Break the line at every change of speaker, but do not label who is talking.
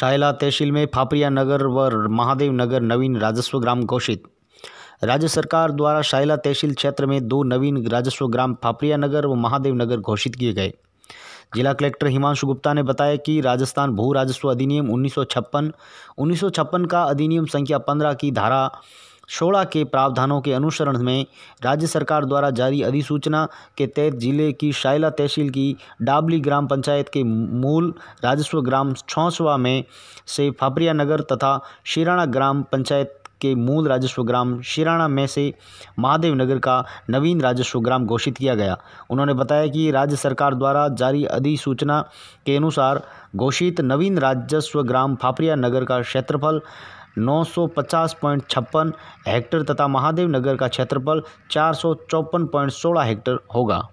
शायला तहसील में फापरिया नगर व महादेव नगर नवीन राजस्व ग्राम घोषित राज्य सरकार द्वारा शायला तहसील क्षेत्र में दो नवीन राजस्व ग्राम फापरिया नगर व महादेव नगर घोषित किए गए जिला कलेक्टर हिमांशु गुप्ता ने बताया कि राजस्थान भू राजस्व अधिनियम उन्नीस सौ का अधिनियम संख्या पंद्रह की धारा सोलह के प्रावधानों के अनुसरण में राज्य सरकार द्वारा जारी अधिसूचना के तहत जिले की शायला तहसील की डाबली ग्राम पंचायत के मूल राजस्व ग्राम छौसवा में से फापरिया नगर तथा शिराणा ग्राम पंचायत के मूल राजस्व ग्राम शिराणा में से महादेव नगर का नवीन राजस्व ग्राम घोषित किया गया उन्होंने बताया कि राज्य सरकार द्वारा जारी अधिसूचना के अनुसार घोषित नवीन राजस्व ग्राम फापरिया नगर का क्षेत्रफल नौ सौ पचास पॉइंट छप्पन हेक्टेयर तथा महादेव नगर का क्षेत्रफल चार सौ पॉइंट सोलह हेक्टेयर होगा